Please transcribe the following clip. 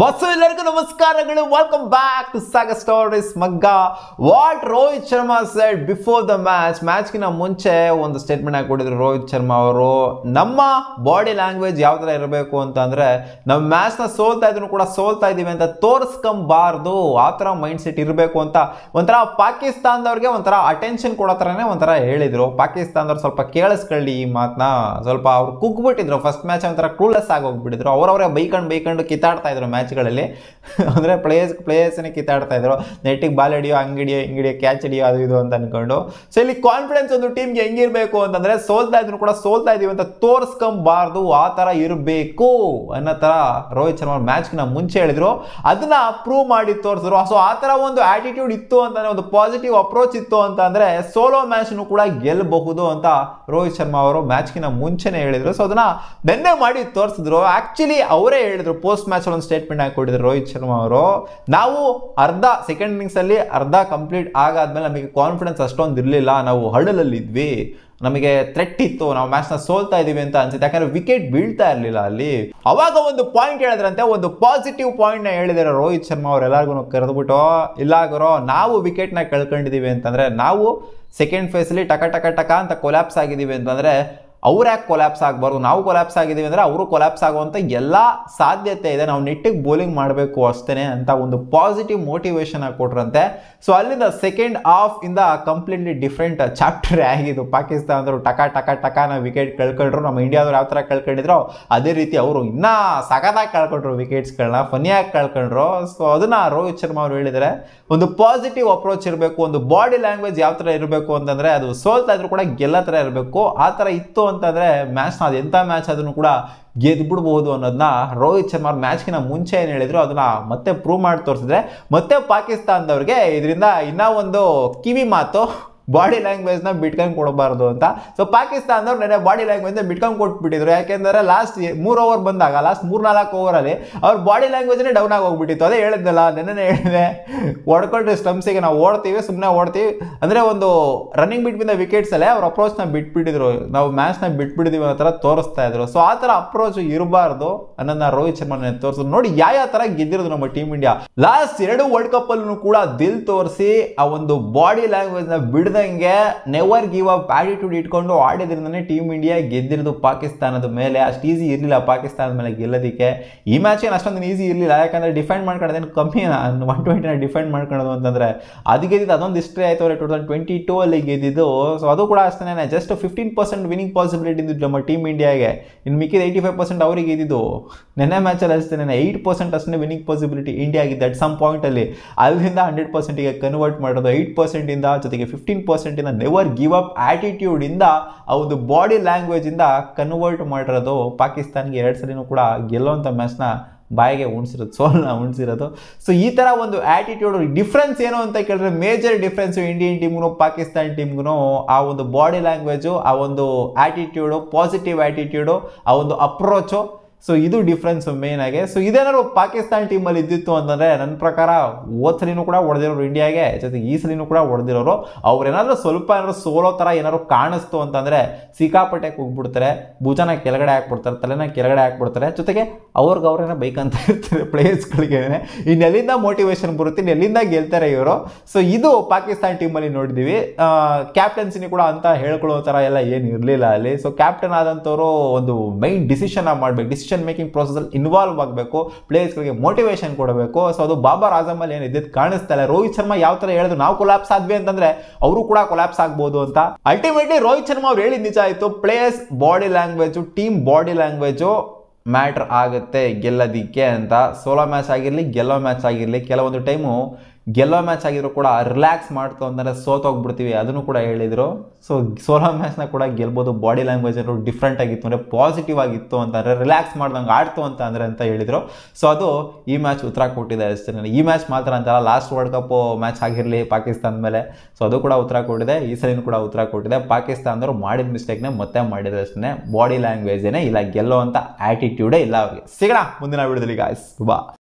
bus ಎಲ್ಲರಿಗೂ ನಮಸ್ಕಾರಗಳು welcome back to ಸಾಗ ಸ್ಟೋರೀಸ್ ಮಗ್ಗ what Rohit Sharma said before the match ಮ್ಯಾಚ್ಗಿನ ಮುಂಚೆ ಒಂದು ಸ್ಟೇಟ್ಮೆಂಟ್ ಕೊಡಿದ್ರು ರೋಹಿತ್ ಶರ್ಮಾ ಅವರು ನಮ್ಮ ಬಾಡಿ ಲ್ಯಾಂಗ್ವೇಜ್ ಯಾವ ಥರ ಇರಬೇಕು ಅಂತಂದರೆ ನಮ್ಮ ಮ್ಯಾಚ್ನ ಸೋಲ್ತಾ ಇದ್ರು ಕೂಡ ಸೋಲ್ತಾ ಇದ್ದೀವಿ ಅಂತ ತೋರಿಸ್ಕೊಂಬಾರ್ದು ಆ ಥರ ಮೈಂಡ್ ಸೆಟ್ ಇರಬೇಕು ಅಂತ ಒಂಥರ ಪಾಕಿಸ್ತಾನದವ್ರಿಗೆ ಒಂಥರ ಅಟೆನ್ಷನ್ ಕೊಡೋ ಥರನೇ ಒಂಥರ ಹೇಳಿದರು ಪಾಕಿಸ್ತಾನದವ್ರು ಸ್ವಲ್ಪ ಕೇಳಿಸ್ಕೊಳ್ಳಿ ಈ ಮಾತನ್ನ ಸ್ವಲ್ಪ ಅವ್ರು ಕುಗ್ಬಿಟ್ಟಿದ್ರು ಫಸ್ಟ್ ಮ್ಯಾಚ್ ಒಂಥರ ಕ್ರೂಲೆಸ್ ಆಗಿ ಹೋಗ್ಬಿಟ್ಟಿದ್ರು ಅವರವರೇ ಬೈಕಂಡು ಬೈಕಂಡು ಕಿತ್ತಾಡ್ತಾ ಇದ್ರು ಮ್ಯಾಚ್ ಮ್ಯಾಚ್ಗಳಲ್ಲಿ ಅಂದರೆ ಪ್ಲೇಯರ್ಸ್ ಪ್ಲೇಯರ್ಸನ್ನೇ ಕಿತ್ತಾಡ್ತಾ ಇದ್ರು ನೆಟ್ಟಿಗೆ ಬಾಲ್ ಹಿಡಿಯೋ ಹಂಗಿಡಿಯೋ ಹಿಂಗಿಡಿಯೋ ಕ್ಯಾಚ್ ಹಿಡಿಯೋ ಅದು ಇದು ಅಂತ ಅಂದ್ಕೊಂಡು ಸೊ ಇಲ್ಲಿ ಕಾನ್ಫಿಡೆನ್ಸ್ ಒಂದು ಟೀಮ್ಗೆ ಹೆಂಗಿರಬೇಕು ಅಂತಂದರೆ ಸೋಲ್ತಾ ಇದ್ರು ಕೂಡ ಸೋಲ್ತಾ ಇದ್ದೀವಿ ಅಂತ ತೋರಿಸ್ಕೊಂಬಾರ್ದು ಆ ಥರ ಇರಬೇಕು ಅನ್ನೋ ಥರ ರೋಹಿತ್ ಶರ್ಮಾ ಮ್ಯಾಚ್ನ ಮುಂಚೆ ಹೇಳಿದ್ರು ಅದನ್ನ ಅಪ್ರೂವ್ ಮಾಡಿ ತೋರಿಸಿದ್ರು ಸೊ ಆ ಥರ ಒಂದು ಆಟಿಟ್ಯೂಡ್ ಇತ್ತು ಅಂತಂದರೆ ಒಂದು ಪಾಸಿಟಿವ್ ಅಪ್ರೋಚ್ ಇತ್ತು ಅಂತ ಅಂದರೆ ಸೋಲೋ ಮ್ಯಾಚ್ನು ಕೂಡ ಗೆಲ್ಲಬಹುದು ಅಂತ ರೋಹಿತ್ ಶರ್ಮಾ ಅವರು ಮ್ಯಾಚ್ಗಿನ ಮುಂಚೆನೇ ಹೇಳಿದರು ಸೊ ಅದನ್ನು ಬೆನ್ನೆ ಮಾಡಿ ತೋರಿಸಿದ್ರು ಆ್ಯಕ್ಚುಲಿ ಅವರೇ ಹೇಳಿದರು ಪೋಸ್ಟ್ ಮ್ಯಾಚ್ ಒಂದು ಸ್ಟೇಟ್ಮೆಂಟ್ ಸ್ಟೇಟ್ಮೆಂಟ್ ರೋಹಿತ್ ಶರ್ಮಾ ಅವರು ನಾವು ಅರ್ಧ ಸೆಕೆಂಡ್ ಇನ್ನಿಂಗ್ಸಲ್ಲಿ ಅರ್ಧ ಕಂಪ್ಲೀಟ್ ಆಗಾದ್ಮೇಲೆ ನಮಗೆ ಕಾನ್ಫಿಡೆನ್ಸ್ ಅಷ್ಟೊಂದು ಇರಲಿಲ್ಲ ನಾವು ಇದ್ವಿ ನಮಗೆ ಥ್ರೆಟ್ ಇತ್ತು ನಾವು ಮ್ಯಾಚ್ನ ಸೋಲ್ತಾ ಇದ್ದೀವಿ ಅಂತ ಅನ್ಸುತ್ತೆ ಯಾಕಂದ್ರೆ ವಿಕೆಟ್ ಬೀಳ್ತಾ ಇರಲಿಲ್ಲ ಅಲ್ಲಿ ಅವಾಗ ಒಂದು ಪಾಯಿಂಟ್ ಹೇಳಿದ್ರಂತೆ ಒಂದು ಪಾಸಿಟಿವ್ ಪಾಯಿಂಟ್ನ ಹೇಳಿದಾರೆ ರೋಹಿತ್ ಶರ್ಮಾ ಅವರೆಲ್ಲರಿಗೂ ಕರೆದ್ಬಿಟ್ಟು ಇಲ್ಲ ನಾವು ನಾವು ವಿಕೆಟ್ನ ಕಳ್ಕೊಂಡಿದೀವಿ ಅಂತಂದರೆ ನಾವು ಸೆಕೆಂಡ್ ಫೇಸಲ್ಲಿ ಟಕ ಟಕ ಟಕ ಅಂತ ಕೊಲ್ಯಾಪ್ಸ್ ಆಗಿದ್ದೀವಿ ಅಂತಂದರೆ ಅವ್ರು ಯಾಕೆ ಕೊಲ್ಯಾಪ್ಸ್ ಆಗಬಾರ್ದು ನಾವು ಕೊಲ್ಯಾಪ್ಸ್ ಆಗಿದ್ದೀವಿ ಅಂದರೆ ಅವರು ಕೊಲ್ಯಾಪ್ಸ್ ಆಗುವಂಥ ಎಲ್ಲ ಸಾಧ್ಯತೆ ಇದೆ ನಾವು ನಿಟ್ಟಿಗೆ ಬೌಲಿಂಗ್ ಮಾಡಬೇಕು ಅಷ್ಟೇ ಅಂತ ಒಂದು ಪಾಸಿಟಿವ್ ಮೋಟಿವೇಶನ್ ಆಗಿ ಕೊಟ್ರಂತೆ ಸೊ ಅಲ್ಲಿಂದ ಸೆಕೆಂಡ್ ಹಾಫ್ ಇಂದ ಕಂಪ್ಲೀಟ್ಲಿ ಡಿಫ್ರೆಂಟ್ ಚಾಪ್ಟರ್ ಆಗಿದ್ದು ಪಾಕಿಸ್ತಾನದವರು ಟಕ ಟಕ ಟಕ ನಾವು ವಿಕೆಟ್ ಕಳ್ಕೊಂಡ್ರು ನಮ್ಮ ಇಂಡಿಯಾದವ್ರು ಯಾವ ಥರ ಕಳ್ಕೊಂಡಿದ್ರು ಅದೇ ರೀತಿ ಅವರು ಇನ್ನೂ ಸಖತ್ತಾಗಿ ಕಳ್ಕೊಂಡ್ರು ವಿಕೆಟ್ಸ್ಗಳನ್ನ ಫನಿಯಾಗಿ ಕಳ್ಕೊಂಡ್ರು ಸೊ ಅದನ್ನು ರೋಹಿತ್ ಶರ್ಮಾ ಅವರು ಹೇಳಿದರೆ ಒಂದು ಪಾಸಿಟಿವ್ ಅಪ್ರೋಚ್ ಇರಬೇಕು ಒಂದು ಬಾಡಿ ಲ್ಯಾಂಗ್ವೇಜ್ ಯಾವ ಥರ ಇರಬೇಕು ಅಂತಂದರೆ ಅದು ಸೋಲ್ತಾ ಇದ್ರೂ ಕೂಡ ಗೆಲ್ಲ ಥರ ಇರಬೇಕು ಆ ಥರ ಇತ್ತು ಅಂತಂದರೆ ಮ್ಯಾಚ್ನ ಅದು ಎಂಥ ಮ್ಯಾಚ್ ಅದನ್ನು ಕೂಡ ಗೆದ್ಬಿಡ್ಬೋದು ಅನ್ನೋದನ್ನ ರೋಹಿತ್ ಶರ್ಮಾ ಮ್ಯಾಚ್ಗಿನ ಮುಂಚೆ ಏನು ಹೇಳಿದ್ರು ಅದನ್ನ ಮತ್ತೆ ಪ್ರೂವ್ ಮಾಡಿ ತೋರಿಸಿದ್ರೆ ಮತ್ತೆ ಪಾಕಿಸ್ತಾನದವ್ರಿಗೆ ಇದರಿಂದ ಇನ್ನೂ ಒಂದು ಕಿವಿ ಮಾತು ಬಾಡಿ ನ ಬಿಟ್ಕೊಂಡು ಕೊಡಬಾರ್ದು ಅಂತ ಸೊ ಪಾಕಿಸ್ತಾನದವ್ರು ನೆನೆ ಬಾಡಿ ಲ್ಯಾಂಗ್ವೇಜ್ನ ಬಿಟ್ಕೊಂಡು ಕೊಟ್ಬಿಟ್ಟಿದ್ರು ಯಾಕೆಂದರೆ ಲಾಸ್ಟ್ ಮೂರು ಓವರ್ ಬಂದಾಗ ಲಾಸ್ಟ್ ಓವರ್ ಓವರಲ್ಲಿ ಅವ್ರ ಬಾಡಿ ಲ್ಯಾಂಗ್ವೇಜ್ನೇ ಡೌನ್ ಆಗಿ ಹೋಗ್ಬಿಟ್ಟಿತ್ತು ಅದೇ ಹೇಳಿದ್ನಲ್ಲ ನೆನ್ನೆ ಹೇಳಿದೆ ಹೊಡ್ಕೊಂಡ್ರೆ ಗೆ ನಾವು ಓಡ್ತೀವಿ ಸುಮ್ಮನೆ ಓಡ್ತೀವಿ ಅಂದರೆ ಒಂದು ರನ್ನಿಂಗ್ ಬಿಟ್ ವಿಕೆಟ್ಸಲ್ಲೇ ವಿಕೆಟ್ಸಲ್ಲೇ ಅವ್ರ ಅಪ್ರೋಚ್ನ ಬಿಟ್ಬಿಟ್ಟಿದ್ರು ನಾವು ಮ್ಯಾಚ್ನ ಬಿಟ್ಬಿಟ್ಟಿದ್ದೀವಿ ಅನ್ನೋ ಥರ ತೋರಿಸ್ತಾ ಇದ್ರು ಸೊ ಆ ಥರ ಅಪ್ರೋಚ್ ಇರಬಾರ್ದು ಅನ್ನೋದನ್ನ ರೋಹಿತ್ ಶರ್ಮ ತೋರಿಸ್ ನೋಡಿ ಯಾವ ಯಾವ ಥರ ಗೆದ್ದಿರೋದು ನಮ್ಮ ಟೀಮ್ ಇಂಡಿಯಾ ಲಾಸ್ಟ್ ಎರಡು ವರ್ಲ್ಡ್ ಕಪ್ಪಲ್ಲೂ ಕೂಡ ದಿಲ್ ತೋರಿಸಿ ಆ ಒಂದು ಬಾಡಿ ನ ಬಿಡದೆ ಉಳಿದಂಗೆ ನೆವರ್ ಗಿವ್ ಅಪ್ ಆಟಿಟ್ಯೂಡ್ ಇಟ್ಕೊಂಡು ಆಡಿದ್ರಿಂದನೇ ಟೀಮ್ ಇಂಡಿಯಾ ಗೆದ್ದಿರೋದು ಪಾಕಿಸ್ತಾನದ ಮೇಲೆ ಅಷ್ಟು ಈಸಿ ಇರಲಿಲ್ಲ ಪಾಕಿಸ್ತಾನದ ಮೇಲೆ ಗೆಲ್ಲೋದಕ್ಕೆ ಈ ಮ್ಯಾಚ್ ಏನು ಅಷ್ಟೊಂದು ಈಸಿ ಇರಲಿಲ್ಲ ಯಾಕಂದರೆ ಡಿಫೆಂಡ್ ಮಾಡ್ಕೊಳ್ಳೋದೇನು ಕಮ್ಮಿ ಒನ್ ಟ್ವೆಂಟಿನ ಡಿಫೆಂಡ್ ಮಾಡ್ಕೊಳೋದು ಅಂತಂದರೆ ಅದು ಗೆದ್ದಿದ್ದು ಅದೊಂದು ಹಿಸ್ಟ್ರಿ ಆಯಿತು ಟೂ ತೌಸಂಡ್ ಟ್ವೆಂಟಿ ಟೂ ಅಲ್ಲಿ ಗೆದ್ದಿದ್ದು ಸೊ ಅದು ಕೂಡ ಅಷ್ಟೇ just fifteen percent winning possibility ಇದ್ದು ನಮ್ಮ ಟೀಮ್ ಇಂಡಿಯಾಗೆ ಇನ್ನು ಮಿಕ್ಕಿದ ಏಯ್ಟಿ ಫೈವ್ ಪರ್ಸೆಂಟ್ ಅವರಿಗೆ ಇದ್ದಿದ್ದು ನೆನ್ನೆ ಮ್ಯಾಚಲ್ಲಿ ಅಷ್ಟೇ ಏಯ್ಟ್ ಪರ್ಸೆಂಟ್ ಅಷ್ಟೇ ವಿನಿಂಗ್ ಪಾಸಿಬಿಲಿಟಿ ಇಂಡಿಯಾಗಿದ್ದು ಅಟ್ ಸಮ್ ಪಾಯಿಂಟಲ್ಲಿ ಅಲ್ಲಿಂದ ಹಂಡ್ರೆಡ್ ಪರ್ಸೆಂಟಿಗೆ ಕನ್ವರ್ಟ್ ಮಾಡೋದು ಏಯ್ಟ್ ಪರ್ಸೆಂಟಿಂದ ಜೊತೆಗೆ ಫಿಫ್ಟೀನ್ ಪರ್ಸೆಂಟಿನ ನೆವರ್ ಗಿವ್ ಅಪ್ ಆ್ಯಟಿಟ್ಯೂಡಿಂದ ಆ ಒಂದು ಬಾಡಿ ಲ್ಯಾಂಗ್ವೇಜಿಂದ ಕನ್ವರ್ಟ್ ಮಾಡಿರೋದು ಪಾಕಿಸ್ತಾನ್ಗೆ ಎರಡು ಸಲಿನೂ ಕೂಡ ಮ್ಯಾಚ್ ಮ್ಯಾಚ್ನ ಬಾಯಿಗೆ ಉಣಿಸಿರೋದು ಸೋಲನ್ನ ಉಣಿಸಿರೋದು ಸೊ ಈ ಥರ ಒಂದು ಆಟಿಟ್ಯೂಡ್ ಡಿಫ್ರೆನ್ಸ್ ಏನು ಅಂತ ಕೇಳಿದ್ರೆ ಮೇಜರ್ ಡಿಫ್ರೆನ್ಸ್ ಇಂಡಿಯನ್ ಟೀಮ್ಗೂ ಪಾಕಿಸ್ತಾನ್ ಟೀಮ್ಗೂ ಆ ಒಂದು ಬಾಡಿ ಲ್ಯಾಂಗ್ವೇಜು ಆ ಒಂದು ಆ್ಯಟಿಟ್ಯೂಡು ಪಾಸಿಟಿವ್ ಆ್ಯಟಿಟ್ಯೂಡು ಆ ಒಂದು ಅಪ್ರೋಚು ಸೊ ಇದು ಡಿಫ್ರೆನ್ಸ್ ಮೇನ್ ಆಗಿ ಸೊ ಇದೇನಾದ್ರು ಪಾಕಿಸ್ತಾನ್ ಟೀಮಲ್ಲಿ ಇದ್ದಿತ್ತು ಅಂತಂದರೆ ನನ್ನ ಪ್ರಕಾರ ಓದ್ಸಲಿನೂ ಕೂಡ ಹೊಡೆದಿರೋರು ಇಂಡಿಯಾಗೆ ಜೊತೆಗೆ ಈ ಸಲಿನೂ ಕೂಡ ಹೊಡೆದಿರೋರು ಅವ್ರೇನಾದರೂ ಸ್ವಲ್ಪ ಏನಾದ್ರು ಸೋಲೋ ಥರ ಏನಾದ್ರು ಕಾಣಿಸ್ತು ಅಂತಂದರೆ ಸಿಕ್ಕಾಪಟ್ಟೆಗೆ ಹೋಗ್ಬಿಡ್ತಾರೆ ಭುಜನ ಕೆಳಗಡೆ ಹಾಕ್ಬಿಡ್ತಾರೆ ತಲೆನ ಕೆಳಗಡೆ ಹಾಕ್ಬಿಡ್ತಾರೆ ಜೊತೆಗೆ ಅವ್ರಿಗೆ ಬೈಕ್ ಬೈಕಂತ ಇರ್ತಾರೆ ಪ್ಲೇಯರ್ಸ್ಗಳಿಗೆ ಇನ್ನೆಲ್ಲಿಂದ ಮೋಟಿವೇಶನ್ ಬರುತ್ತೆ ಇನ್ನೆಲ್ಲಿಂದ ಗೆಲ್ತಾರೆ ಇವರು ಸೊ ಇದು ಪಾಕಿಸ್ತಾನ್ ಟೀಮಲ್ಲಿ ನೋಡಿದ್ದೀವಿ ಕ್ಯಾಪ್ಟನ್ಸಿನಿ ಕೂಡ ಅಂತ ಹೇಳ್ಕೊಳ್ಳೋ ಥರ ಎಲ್ಲ ಏನು ಇರಲಿಲ್ಲ ಅಲ್ಲಿ ಸೊ ಕ್ಯಾಪ್ಟನ್ ಆದಂಥವ್ರು ಒಂದು ಮೈನ್ ಡಿಸಿಷನ್ ಮಾಡಬೇಕು ಡಿಸಿಷನ್ ಮೇಕಿಂಗ್ ಪ್ರೊಸೆಸಲ್ಲಿ ಇನ್ವಾಲ್ವ್ ಆಗಬೇಕು ಪ್ಲೇಯರ್ಸ್ಗಳಿಗೆ ಮೋಟಿವೇಶನ್ ಕೊಡಬೇಕು ಸೊ ಅದು ಬಾಬರ್ ಆಜಮ್ ಏನು ಇದ್ದಿದ್ದು ಕಾಣಿಸ್ತಾ ಇಲ್ಲ ರೋಹಿತ್ ಶರ್ಮಾ ಯಾವ ಥರ ಹೇಳಿದ್ರು ನಾವು ಕೊಲಾಪ್ಸ್ ಆದ್ವಿ ಅಂತಂದ್ರೆ ಅವರು ಕೂಡ ಕೊಲಾಪ್ಸ್ ಆಗ್ಬೋದು ಅಂತ ಅಲ್ಟಿಮೇಟ್ಲಿ ರೋಹಿತ್ ಶರ್ಮಾ ಅವ್ರು ಹೇಳಿದ ನಿಜ ಆಯಿತು players body language team body language matter ಆಗುತ್ತೆ ಗೆಲ್ಲೋದಕ್ಕೆ ಅಂತ ಸೋಲೋ ಮ್ಯಾಚ್ ಆಗಿರಲಿ ಗೆಲ್ಲೋ ಮ್ಯಾಚ್ ಆಗಿರಲಿ ಕೆಲವೊಂದು ಟೈಮು ಗೆಲ್ಲೋ ಮ್ಯಾಚ್ ಆಗಿದ್ರು ಕೂಡ ರಿಲ್ಯಾಕ್ಸ್ ಮಾಡ್ತು ಅಂದರೆ ಸೋತೋಗ್ಬಿಡ್ತೀವಿ ಅದನ್ನು ಕೂಡ ಹೇಳಿದರು ಸೊ ಸೋಲೋ ಮ್ಯಾಚ್ನ ಕೂಡ ಗೆಲ್ಬೋದು ಬಾಡಿ ಲ್ಯಾಂಗ್ವೇಜ್ ಅಂದರೆ ಡಿಫ್ರೆಂಟ್ ಆಗಿತ್ತು ಅಂದರೆ ಪಾಸಿಟಿವ್ ಆಗಿತ್ತು ಅಂತಂದರೆ ರಿಲ್ಯಾಕ್ಸ್ ಮಾಡ್ದಂಗೆ ಆಡ್ತು ಅಂತ ಅಂದರೆ ಅಂತ ಹೇಳಿದರು ಸೊ ಅದು ಈ ಮ್ಯಾಚ್ ಉತ್ತರ ಕೊಟ್ಟಿದೆ ಅಷ್ಟೇ ಈ ಮ್ಯಾಚ್ ಮಾತ್ರ ಅಂತಲ್ಲ ಲಾಸ್ಟ್ ವರ್ಲ್ಡ್ ಕಪ್ ಮ್ಯಾಚ್ ಆಗಿರಲಿ ಪಾಕಿಸ್ತಾನ ಮೇಲೆ ಸೊ ಅದು ಕೂಡ ಉತ್ತರ ಕೊಟ್ಟಿದೆ ಈ ಸಲಿನೂ ಕೂಡ ಉತ್ತರ ಕೊಟ್ಟಿದೆ ಪಾಕಿಸ್ತಾನದವರು ಮಾಡಿದ ಮಿಸ್ಟೇಕ್ನೇ ಮತ್ತೆ ಮಾಡಿದ್ರೆ ಅಷ್ಟೇ ಬಾಡಿ ಲ್ಯಾಂಗ್ವೇಜೇ ಇಲ್ಲ ಗೆಲ್ಲೋ ಅಂತ ಆ್ಯಟಿಟ್ಯೂಡೇ ಇಲ್ಲ ಅವ್ರಿಗೆ ಸಿಗೋಣ ಮುಂದಿನ ವಿಡಿಯೋದಲ್ಲಿ ಗಾಯ್ಸ್ ಬಾ